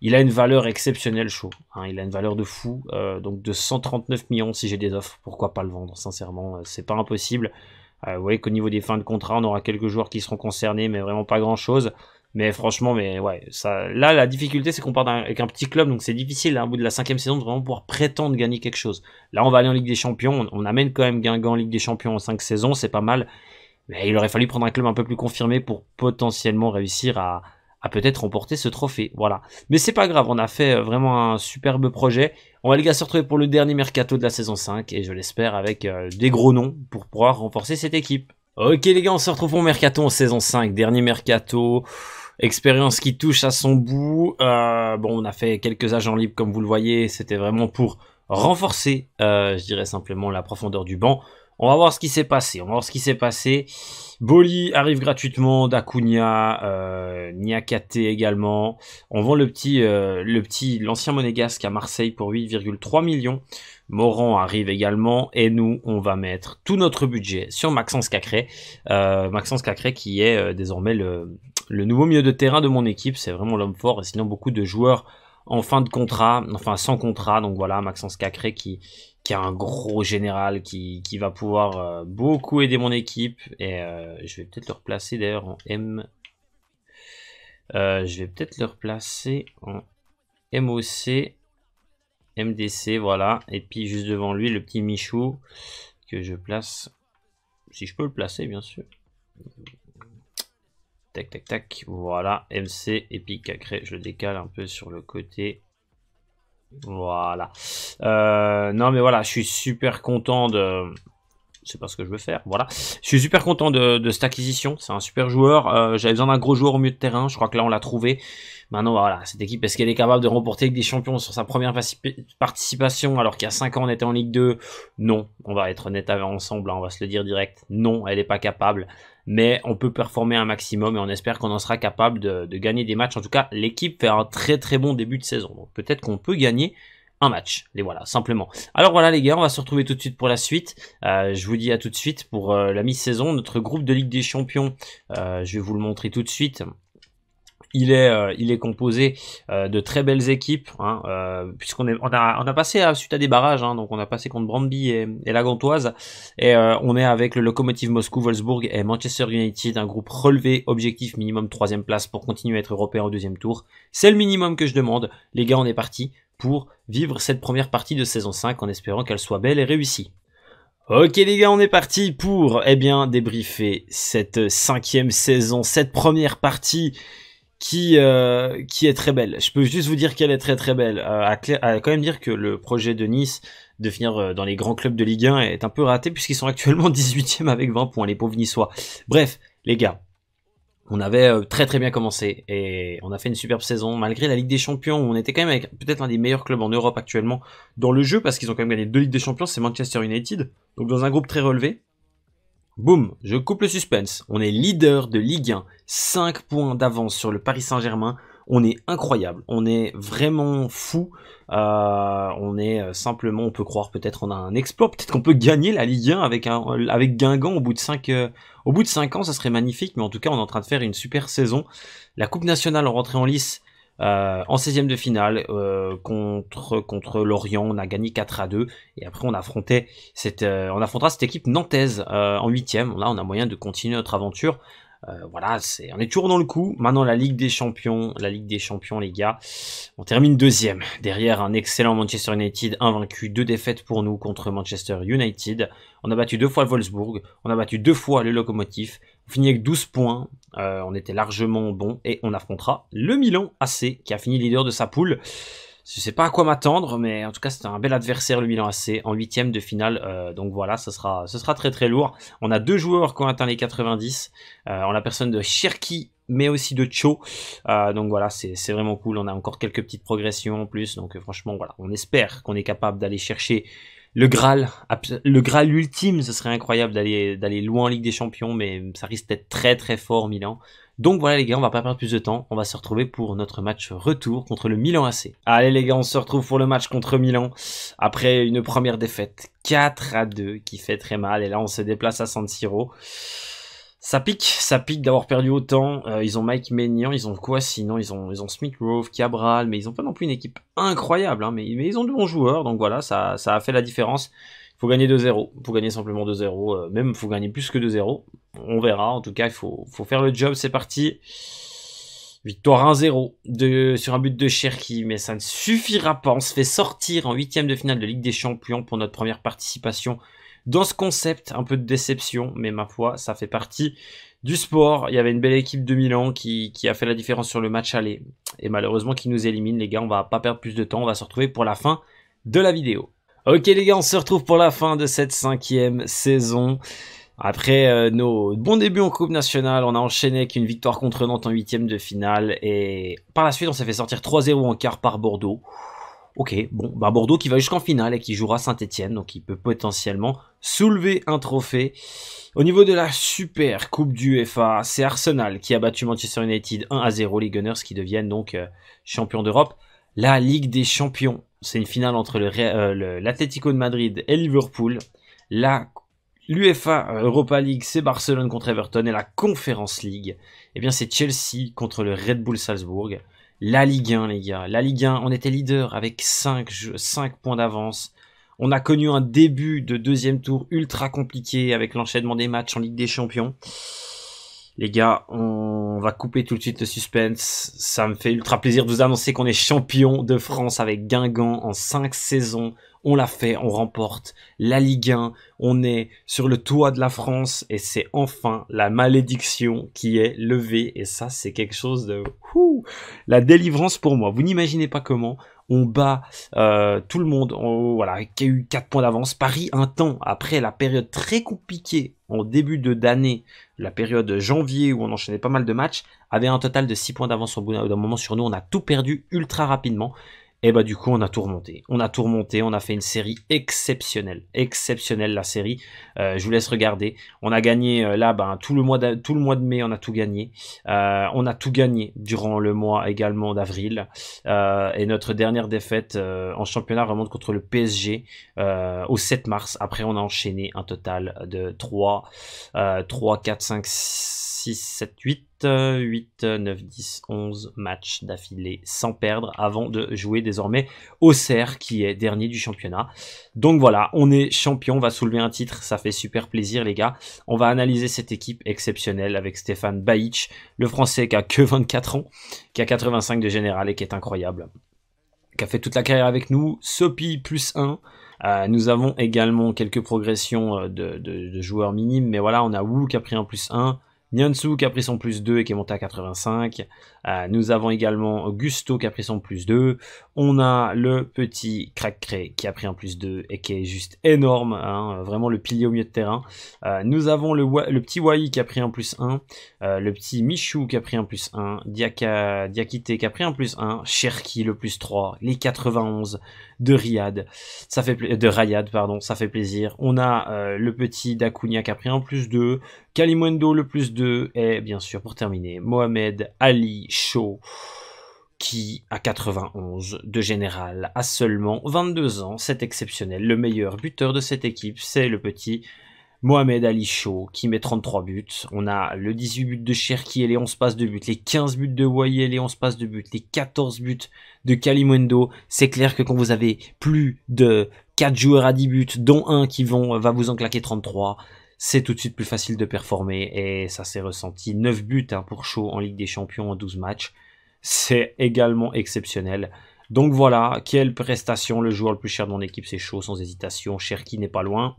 Il a une valeur exceptionnelle, chaud. Hein, il a une valeur de fou, euh, donc de 139 millions si j'ai des offres, pourquoi pas le vendre Sincèrement, euh, c'est pas impossible. vous euh, voyez qu'au niveau des fins de contrat, on aura quelques joueurs qui seront concernés, mais vraiment pas grand-chose. Mais franchement, mais ouais, ça, là, la difficulté, c'est qu'on part avec un petit club, donc c'est difficile, à hein, bout de la cinquième saison, de vraiment pouvoir prétendre gagner quelque chose. Là, on va aller en Ligue des Champions, on, amène quand même Guingamp en Ligue des Champions en cinq saisons, c'est pas mal. Mais il aurait fallu prendre un club un peu plus confirmé pour potentiellement réussir à, à peut-être remporter ce trophée. Voilà. Mais c'est pas grave, on a fait euh, vraiment un superbe projet. On va les gars se retrouver pour le dernier mercato de la saison 5 et je l'espère avec euh, des gros noms pour pouvoir renforcer cette équipe. Ok les gars, on se retrouve pour mercato en saison 5, dernier mercato expérience qui touche à son bout. Euh, bon, on a fait quelques agents libres, comme vous le voyez. C'était vraiment pour renforcer, euh, je dirais simplement, la profondeur du banc. On va voir ce qui s'est passé. On va voir ce qui s'est passé. Boli arrive gratuitement, Dakunia, euh, Niakate également. On vend le petit, euh, le petit, l'ancien monégasque à Marseille pour 8,3 millions. Moran arrive également et nous, on va mettre tout notre budget sur Maxence Cacré. Euh, Maxence Cacré qui est euh, désormais le, le nouveau milieu de terrain de mon équipe. C'est vraiment l'homme fort et sinon beaucoup de joueurs en fin de contrat, enfin sans contrat. Donc voilà, Maxence Cacré qui, qui un gros général qui, va pouvoir euh, beaucoup aider mon équipe. Et euh, je vais peut-être le replacer d'ailleurs en M. Euh, je vais peut-être le replacer en MOC. MDC, voilà. Et puis juste devant lui, le petit Michou que je place. Si je peux le placer, bien sûr. Tac, tac, tac. Voilà. MC. Et puis Cacré, je le décale un peu sur le côté. Voilà. Euh, non, mais voilà, je suis super content de. C'est pas ce que je veux faire. Voilà. Je suis super content de, cette acquisition. C'est un super joueur. Euh, j'avais besoin d'un gros joueur au milieu de terrain. Je crois que là, on l'a trouvé. Maintenant, voilà, cette équipe, est-ce qu'elle est capable de remporter des champions sur sa première participation alors qu'il y a 5 ans, on était en Ligue 2 Non. On va être honnête ensemble, hein, on va se le dire direct. Non, elle n'est pas capable mais on peut performer un maximum et on espère qu'on en sera capable de, gagner des matchs. En tout cas, l'équipe fait un très très bon début de saison, donc peut-être qu'on peut gagner un match. Les voilà, simplement. Alors voilà les gars, on va se retrouver tout de suite pour la suite. Euh, je vous dis à tout de suite pour euh, la mi-saison. Notre groupe de Ligue des Champions, euh, je vais vous le montrer tout de suite. Il est, euh, il est composé euh, de très belles équipes, hein, euh, puisqu'on on a, on a passé à, suite à des barrages, hein, donc on a passé contre Brandby et, et la Gantoise, et on est avec le Locomotive Moscou, Wolfsburg et Manchester United, un groupe relevé, objectif minimum troisième place pour continuer à être européen au deuxième tour. C'est le minimum que je demande, les gars, on est parti pour vivre cette première partie de saison 5 en espérant qu'elle soit belle et réussie. Ok les gars, on est parti pour, eh bien, débriefer cette cinquième saison, cette première partie qui euh, qui est très belle. Je peux juste vous dire qu'elle est très très belle. Euh, à, quand même dire que le projet de Nice de finir euh, dans les grands clubs de Ligue 1 est un peu raté puisqu'ils sont actuellement 18e avec 20 points les pauvres niçois. Bref, les gars, on avait euh, très très bien commencé et on a fait une superbe saison malgré la Ligue des Champions où on était quand même avec peut-être un des meilleurs clubs en Europe actuellement dans le jeu parce qu'ils ont quand même gagné deux Ligues des Champions, c'est Manchester United. Donc dans un groupe très relevé, Boum, je coupe le suspense. On est leader de Ligue 1, 5 points d'avance sur le Paris Saint-Germain. On est incroyable, on est vraiment fou. Euh, on est euh, simplement, on peut croire peut-être on a un exploit, peut-être qu'on peut gagner la Ligue 1 avec, un, avec Guingamp au bout, de 5, euh, au bout de 5 ans, ça serait magnifique, mais en tout cas on est en train de faire une super saison. La Coupe nationale en rentrée en lice, euh, en 16e de finale euh, contre, contre Lorient, on a gagné 4 à 2 et après on affrontait euh, on affrontera cette équipe nantaise en 8e. Là on a moyen de continuer notre aventure. voilà, c'est, on est toujours dans le coup. Maintenant la Ligue des Champions, la Ligue des Champions les gars, on termine deuxième derrière un excellent Manchester United invaincu, deux défaites pour nous contre Manchester United. On a battu deux fois le Wolfsburg, on a battu deux fois le locomotive. On finit avec 12 points. Euh, on était largement bon et on affrontera le Milan AC qui a fini leader de sa poule. Je sais pas à quoi m'attendre, mais en tout cas c'est un bel adversaire le Milan AC en huitième de finale. Euh, donc voilà, ce sera, ce sera très très lourd. On a deux joueurs qui ont atteint les 90 on euh, en la personne de Cherki mais aussi de Cho. donc voilà, c'est vraiment cool. On a encore quelques petites progressions en plus. Donc franchement, voilà, on espère qu'on est capable d'aller chercher le Graal, le Graal ultime, ce serait incroyable d'aller d'aller loin en Ligue des Champions, mais ça risque d'être très très fort Milan. Donc voilà les gars, on va pas perdre plus de temps, on va se retrouver pour notre match retour contre le Milan AC. Allez les gars, on se retrouve pour le match contre Milan après une première défaite 4 à 2 qui fait très mal et là on se déplace à San Siro. Ça pique, ça pique d'avoir perdu autant. Euh, ils ont Mike Maignan, ils ont quoi sinon Ils ont, ils ont Smith Grove, Cabral, mais ils ont pas non plus une équipe incroyable. Hein, mais, ils ont de bons joueurs, donc voilà, ça, ça a fait la différence. Il faut gagner 2-0, il faut gagner simplement 2-0, euh, même il faut gagner plus que 2-0. On verra, en tout cas, il faut, faut faire le job, c'est parti. Victoire 1-0 sur un but de Cherki, mais ça ne suffira pas. On se fait sortir en huitième de finale de Ligue des Champions pour notre première participation dans ce concept, un peu de déception, mais ma foi, ça fait partie du sport. Il y avait une belle équipe de Milan qui, a fait la différence sur le match aller. Et malheureusement, qui nous élimine, les gars, on va pas perdre plus de temps, on va se retrouver pour la fin de la vidéo. Ok les gars, on se retrouve pour la fin de cette cinquième saison. Après euh, nos bons débuts en Coupe nationale, on a enchaîné avec une victoire contre Nantes en huitième de finale et par la suite on s'est fait sortir 3-0 en quart par Bordeaux. Ok, bon, bah, Bordeaux qui va jusqu'en finale et qui jouera Saint-Etienne, donc il peut potentiellement soulever un trophée. Au niveau de la Super Coupe du FA, c'est Arsenal qui a battu Manchester United 1 à 0, les Gunners qui deviennent donc euh, champions d'Europe. La Ligue des Champions, c'est une finale entre euh, l'Atlético de Madrid et Liverpool. La L'UFA euh, Europa League, c'est Barcelone contre Everton et la Conference League, eh bien c'est Chelsea contre le Red Bull Salzbourg. La Ligue 1, les gars. La Ligue 1, on était leader avec 5, points d'avance. On a connu un début de deuxième tour ultra compliqué avec l'enchaînement des matchs en Ligue des Champions. Les gars, on va couper tout de suite le suspense. Ça me fait ultra plaisir de vous annoncer qu'on est champion de France avec Guingamp en 5 saisons on l'a fait, on remporte la Ligue 1, on est sur le toit de la France et c'est enfin la malédiction qui est levée et ça c'est quelque chose de la délivrance pour moi. Vous n'imaginez pas comment on bat euh, tout le monde, voilà, qui a eu 4 points d'avance. Paris un temps après la période très compliquée en début de d'année, la période janvier où on enchaînait pas mal de matchs, avait un total de 6 points d'avance au bout d'un moment sur nous, on a tout perdu ultra rapidement et eh bah du coup on a tout remonté. On a tout remonté, on a fait une série exceptionnelle, exceptionnelle la série. Euh, je vous laisse regarder. On a gagné euh, là bah, tout, le mois de, tout le mois de mai, on a tout gagné. Euh, on a tout gagné durant le mois également d'avril. et notre dernière défaite en championnat remonte contre le PSG au 7 mars. Après on a enchaîné un total de 3, 3 4, 5, 6 6, 7, 8, 8, 9, 10, 11 matchs d'affilée sans perdre avant de jouer désormais au Serre qui est dernier du championnat. Donc voilà, on est champion, on va soulever un titre, ça fait super plaisir les gars. On va analyser cette équipe exceptionnelle avec Stéphane Baïch, le français qui a que 24 ans, qui a 85 de général et qui est incroyable qui a fait toute la carrière avec nous, Sopi plus 1. Euh, nous avons également quelques progressions euh, de, de, joueurs minimes, mais voilà, on a Wu qui a pris un plus 1, Niansu qui a pris son plus 2 et qui est monté à 85. Euh, nous avons également Gusto qui a pris son plus 2. On a le petit Crackcray qui a pris un plus 2 et qui est juste énorme. Hein, vraiment le pilier au milieu de terrain. Euh, nous avons le, petit Wai qui a pris un plus 1. Euh, le petit Michou qui a pris un plus 1. Diaka, qui a pris un plus 1. Cherki le plus 3. Les 91 de Riyad. Ça fait de Rayad, pardon. Ça fait plaisir. On a le petit Dakunia qui a pris un plus 2. Kalimundo le plus 2 et bien sûr pour terminer Mohamed Ali Shaw qui, à 91 de général, a seulement 22 ans, c'est exceptionnel. Le meilleur buteur de cette équipe, c'est le petit Mohamed Ali Shaw qui met 33 buts. On a le 18 buts de Cherki et les 11 passes de but, les 15 buts de Waye et les 11 passes de but, les 14 buts de Kalimundo C'est clair que quand vous avez plus de 4 joueurs à 10 buts, dont un qui vont, va vous en claquer 33, c'est tout de suite plus facile de performer et ça s'est ressenti. 9 buts hein, pour Shaw en Ligue des Champions en 12 matchs, c'est également exceptionnel. Donc voilà, quelle prestation, le joueur le plus cher de mon équipe c'est Shaw sans hésitation, Cherki n'est pas loin.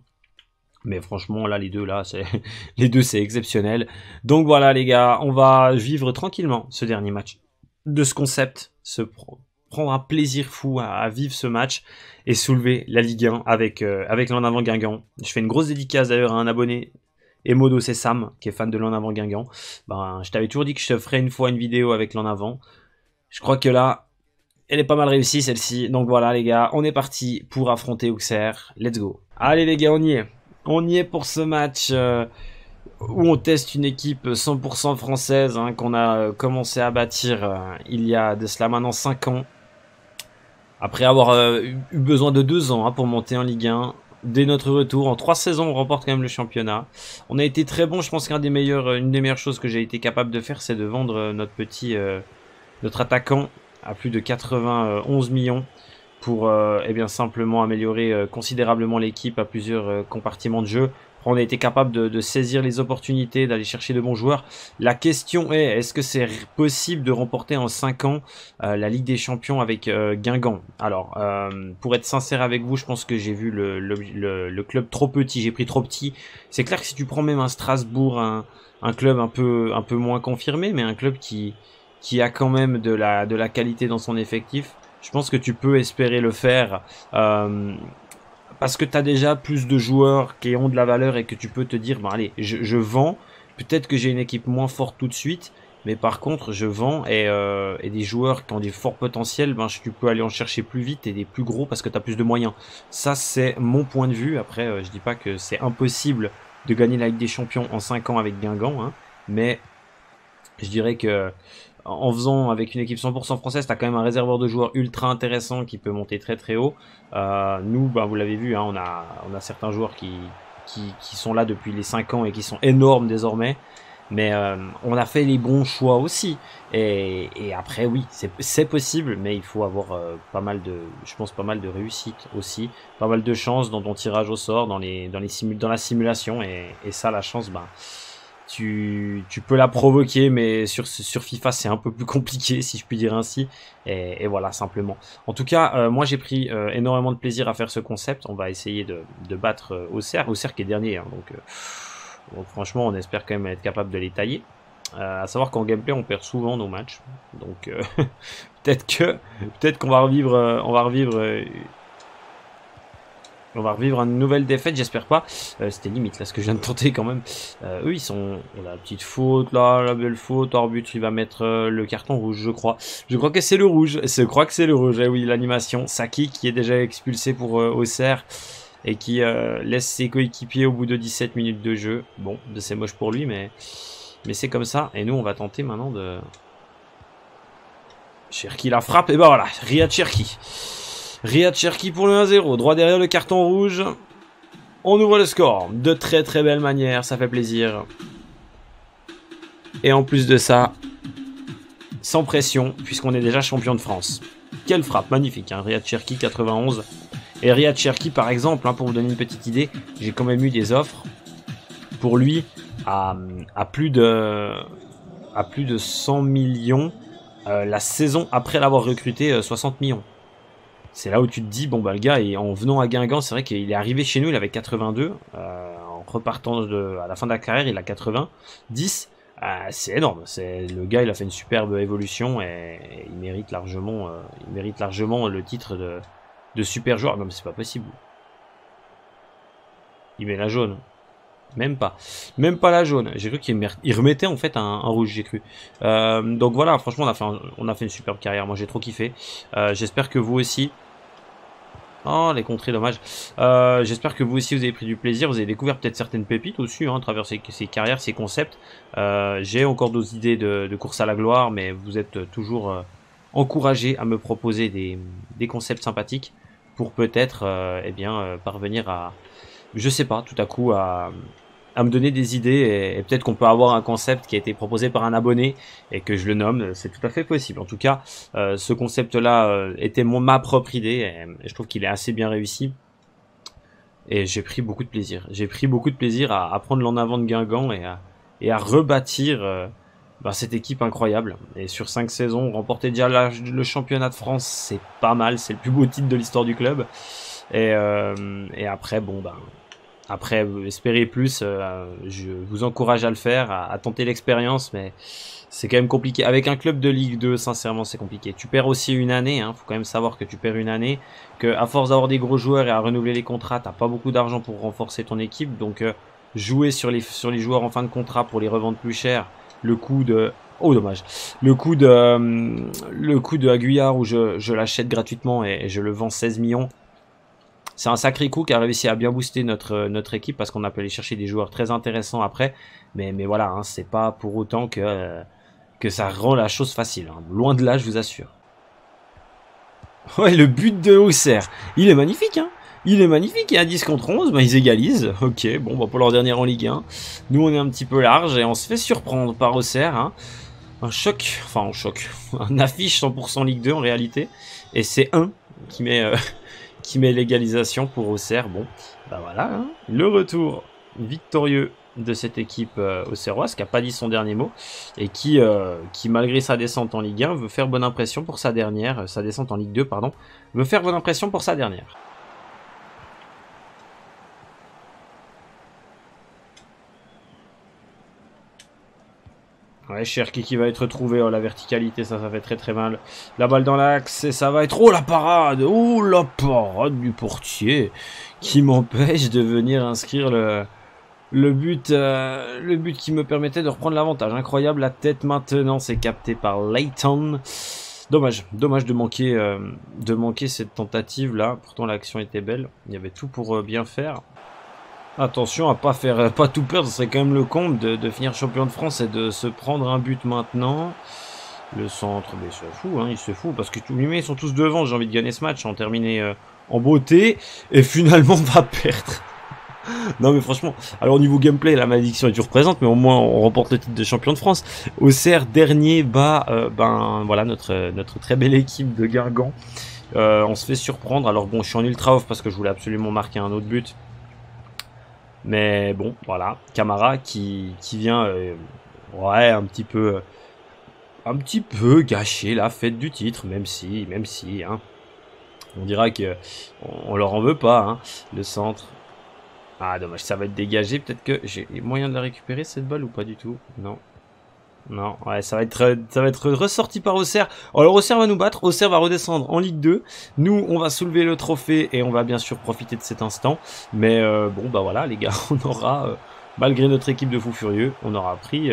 Mais franchement, là, les deux, là, les deux, c'est exceptionnel. Donc voilà, les gars, on va vivre tranquillement ce dernier match de ce concept, ce pro un plaisir fou à, vivre ce match et soulever la Ligue 1 avec, euh, avec l'en avant Guingamp. Je fais une grosse dédicace d'ailleurs à un abonné. Et Modo, c'est Sam, qui est fan de l'en avant Guingamp. Ben, je t'avais toujours dit que je te ferais une fois une vidéo avec l'en avant. Je crois que là, elle est pas mal réussie celle-ci. Donc voilà les gars, on est parti pour affronter Auxerre. Let's go. Allez les gars, on y est. On y est pour ce match euh, où on teste une équipe 100% française hein, qu'on a euh, commencé à bâtir il y a de cela maintenant 5 ans. Après avoir euh, eu besoin de deux ans hein, pour monter en Ligue 1, dès notre retour, en trois saisons, on remporte quand même le championnat. On a été très bon. Je pense qu'une des meilleures, euh, une des meilleures choses que j'ai été capable de faire, c'est de vendre euh, notre petit, notre attaquant à plus de 91 millions pour eh bien simplement améliorer considérablement l'équipe à plusieurs compartiments de jeu. On a été capable de, saisir les opportunités, d'aller chercher de bons joueurs. La question est, est-ce que c'est possible de remporter en 5 ans euh, la Ligue des Champions avec euh, Guingamp Alors, euh, pour être sincère avec vous, je pense que j'ai vu le, club trop petit, j'ai pris trop petit. C'est clair que si tu prends même un Strasbourg, un, un, club un peu, un peu moins confirmé, mais un club qui, qui a quand même de la, de la qualité dans son effectif, je pense que tu peux espérer le faire parce que tu as déjà plus de joueurs qui ont de la valeur et que tu peux te dire, bah allez, je, vends, peut-être que j'ai une équipe moins forte tout de suite, mais par contre, je vends et, euh, des joueurs qui ont des forts potentiels, ben, tu peux aller en chercher plus vite et des plus gros parce que tu as plus de moyens. Ça, c'est mon point de vue. Après, je euh, je dis pas que c'est impossible de gagner la Ligue des Champions en 5 ans avec Guingamp, hein, mais je dirais que en faisant avec une équipe 100% française, tu as quand même un réservoir de joueurs ultra intéressant qui peut monter très très haut. Euh, nous, bah, vous l'avez vu, hein, on, a, on a certains joueurs qui, sont là depuis les 5 ans et qui sont énormes désormais. Mais euh, on a fait les bons choix aussi. Et, après, oui, c'est possible, mais il faut avoir euh, pas mal de, je pense, pas mal de réussite aussi, pas mal de chance dans ton tirage au sort, dans les, dans la simulation. Et, ça, la chance, ben. Bah, tu, tu, peux la provoquer, mais sur, sur FIFA, c'est un peu plus compliqué, si je puis dire ainsi. Et, voilà, simplement. En tout cas, euh, moi, j'ai pris euh, énormément de plaisir à faire ce concept. On va essayer de, de battre au euh, Auxerre. Auxerre qui est dernier, hein, donc, franchement, on espère quand même être capable de les tailler. à savoir qu'en gameplay, on perd souvent nos matchs. Donc peut-être que peut-être qu'on va revivre, on va revivre on va revivre une nouvelle défaite, j'espère pas. Euh, c'était limite là ce que je viens de tenter quand même. Euh, eux ils sont. La petite faute là, la belle faute. Orbut il va mettre euh, le carton rouge, je crois. Je crois que c'est le rouge. Je crois que c'est le rouge. Eh oui, l'animation. Saki qui est déjà expulsé pour Auxerre et qui laisse ses coéquipiers au bout de 17 minutes de jeu. Bon, c'est moche pour lui, mais, mais c'est comme ça. Et nous on va tenter maintenant de. Cherki la frappe. Et ben voilà, Ria Cherki. Riyad Cherki pour le 1-0. Droit derrière le carton rouge. On ouvre le score. De très très belle manière. Ça fait plaisir. Et en plus de ça, sans pression, puisqu'on est déjà champion de France. Quelle frappe, magnifique. Hein. Riyad Cherki 91. Et Riyad Cherki, par exemple, hein, pour vous donner une petite idée, j'ai quand même eu des offres pour lui à, plus, de, à plus de 100 millions euh, la saison après l'avoir recruté 60 euh, millions c'est là où tu te dis, bon, bah, le gars, et en venant à Guingamp, c'est vrai qu'il est arrivé chez nous, il avait 82. Euh, en repartant à la fin de la carrière, il a 80. 10. Euh, c'est énorme. C'est le gars, il a fait une superbe évolution et, il mérite largement, euh, il mérite largement le titre de, super joueur. Non, mais c'est pas possible. Il met la jaune. Même pas. Même pas la jaune. J'ai cru qu'il remettait en fait un, rouge, j'ai cru. donc voilà, franchement, on a fait, on a fait une superbe carrière. Moi, j'ai trop kiffé. J'espère que vous aussi. Oh, les contrées, dommage. Euh, j'espère que vous aussi, vous avez pris du plaisir. Vous avez découvert peut-être certaines pépites aussi, hein, à travers ces, carrières, ces concepts. Euh, j'ai encore d'autres idées de, course à la gloire, mais vous êtes toujours euh, Encouragé à me proposer des, concepts sympathiques pour peut-être, eh bien, parvenir à, je sais pas, tout à coup à, à me donner des idées et, peut-être qu'on peut avoir un concept qui a été proposé par un abonné et que je le nomme. C'est tout à fait possible. En tout cas, euh, ce concept-là euh, était mon, ma propre idée et, je trouve qu'il est assez bien réussi. Et j'ai pris beaucoup de plaisir. J'ai pris beaucoup de plaisir à, prendre l'en avant de Guingamp et à, et à rebâtir euh, ben, cette équipe incroyable. Et sur cinq saisons, remporter déjà le championnat de France, c'est pas mal. C'est le plus beau titre de l'histoire du club. Et, et, après, bon, ben, après, espérer plus, euh, je vous encourage à le faire, à, tenter l'expérience, mais c'est quand même compliqué. Avec un club de Ligue 2, sincèrement, c'est compliqué. Tu perds aussi une année, hein. faut quand même savoir que tu perds une année, que à force d'avoir des gros joueurs et à renouveler les contrats, t'as pas beaucoup d'argent pour renforcer ton équipe, donc euh, jouer sur les, sur les joueurs en fin de contrat pour les revendre plus cher, le coup de... Oh dommage. Le coup de euh, le coup de Aguillard où je, je l'achète gratuitement et, je le vends 16 millions, c'est un sacré coup qui a réussi à bien booster notre, euh, notre équipe parce qu'on a pu aller chercher des joueurs très intéressants après. Mais, mais voilà, hein, c'est pas pour autant que, euh, que ça rend la chose facile. Hein. Loin de là, je vous assure. Ouais, le but de Auxerre. il est magnifique, hein il est magnifique, et a 10 contre 11, ben, ils égalisent. Ok, bon, bah, pour leur dernière en Ligue 1. Nous, on est un petit peu large et on se fait surprendre par Auxerre. Hein. Un choc, enfin un choc, un affiche 100% Ligue 2 en réalité. Et c'est 1 qui met euh, qui met l'égalisation pour Auxerre. Bon, bah voilà, hein. le retour victorieux de cette équipe euh, auxerroise qui n'a pas dit son dernier mot et qui, euh, qui, malgré sa descente en Ligue 1, veut faire bonne impression pour sa dernière, euh, sa descente en Ligue 2, pardon, veut faire bonne impression pour sa dernière. Ouais, Cherki qui va être trouvé. Oh, la verticalité, ça, ça fait très très mal. La balle dans l'axe, et ça va être... Oh, la parade Oh, la parade du portier qui m'empêche de venir inscrire le, le but, euh, le but qui me permettait de reprendre l'avantage. Incroyable, la tête maintenant, c'est capté par Leighton. Dommage, dommage de manquer, euh, de manquer cette tentative là. Pourtant l'action était belle, il y avait tout pour euh, bien faire. Attention à pas faire pas tout perdre, c'est quand même le compte de, finir champion de France et de se prendre un but maintenant. Le centre, mais il se fout, hein, il se fout, parce que tous les ils sont tous devant, j'ai envie de gagner ce match, en terminer euh, en beauté, et finalement on va perdre. non mais franchement, alors au niveau gameplay, la malédiction est toujours présente, mais au moins on remporte le titre de champion de France. Au CR dernier bas, euh, ben voilà notre, notre très belle équipe de Gargan. Euh, on se fait surprendre, alors bon je suis en ultra off parce que je voulais absolument marquer un autre but. Mais bon, voilà, Camara qui, qui vient euh, ouais, un petit peu euh, un petit peu gâcher la fête du titre, même si, même si, hein. On dira que on, on leur en veut pas, hein, le centre. Ah dommage, ça va être dégagé. Peut-être que j'ai moyen de la récupérer cette balle ou pas du tout. Non, non, ouais, ça va être euh, ça va être ressorti par Auxerre. Alors Auxerre va nous battre, Auxerre va redescendre en Ligue 2. Nous, on va soulever le trophée et on va bien sûr profiter de cet instant. Mais euh, bon, bah voilà, les gars, on aura, euh, malgré notre équipe de fous furieux, on aura pris.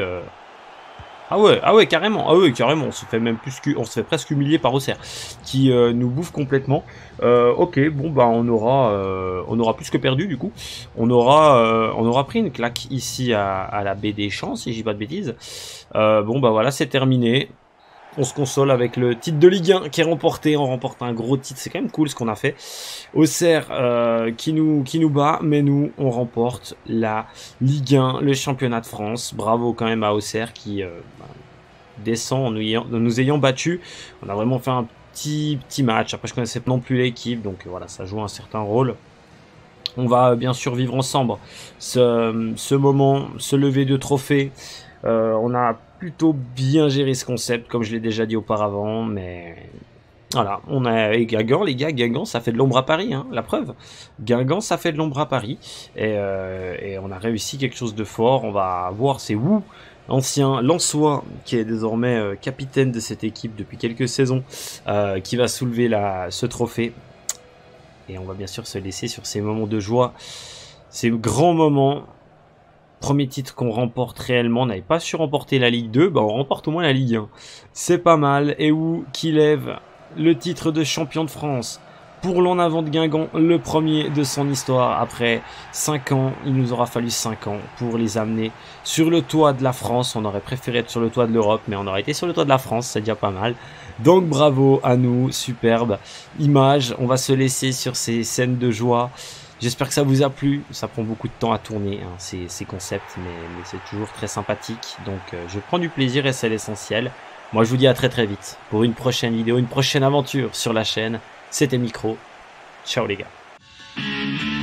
Ah ouais, ah ouais, carrément, ah ouais, carrément, on se fait même plus on se fait presque humilier par Auxerre, qui euh, nous bouffe complètement. Euh, ok, bon bah on aura, euh, on aura plus que perdu du coup. On aura, on aura pris une claque ici à, à la baie des Champs, si j'ai pas de bêtises. bon bah voilà, c'est terminé on se console avec le titre de Ligue 1 qui est remporté. On remporte un gros titre, c'est quand même cool ce qu'on a fait. Auxerre euh, qui, nous, qui nous bat, mais nous, on remporte la Ligue 1, le championnat de France. Bravo quand même à Auxerre qui euh, bah, descend en nous, ayant, battu. On a vraiment fait un petit, petit match. Après, je connaissais non plus l'équipe, donc euh, voilà, ça joue un certain rôle. On va bien sûr vivre ensemble ce, moment, ce lever de trophée. on a plutôt bien géré ce concept, comme je l'ai déjà dit auparavant, mais voilà, on a et Guingamp, les gars, Guingamp, ça fait de l'ombre à Paris, hein, la preuve. Guingamp, ça fait de l'ombre à Paris, et, euh, on a réussi quelque chose de fort. On va voir, c'est Wu, ancien Lançois, qui est désormais euh, capitaine de cette équipe depuis quelques saisons, euh, qui va soulever la, ce trophée. Et on va bien sûr se laisser sur ces moments de joie, ces grands moments premier titre qu'on remporte réellement. On n'avait pas su remporter la Ligue 2, bah on remporte au moins la Ligue 1. C'est pas mal. Et où qui lève le titre de champion de France pour l'en avant de Guingamp, le premier de son histoire. Après 5 ans, il nous aura fallu 5 ans pour les amener sur le toit de la France. On aurait préféré être sur le toit de l'Europe, mais on aurait été sur le toit de la France, c'est déjà pas mal. Donc bravo à nous, superbe image. On va se laisser sur ces scènes de joie. J'espère que ça vous a plu. Ça prend beaucoup de temps à tourner hein, ces, concepts, mais, c'est toujours très sympathique. Donc euh, je prends du plaisir et c'est l'essentiel. Moi je vous dis à très très vite pour une prochaine vidéo, une prochaine aventure sur la chaîne. C'était Micro. Ciao les gars.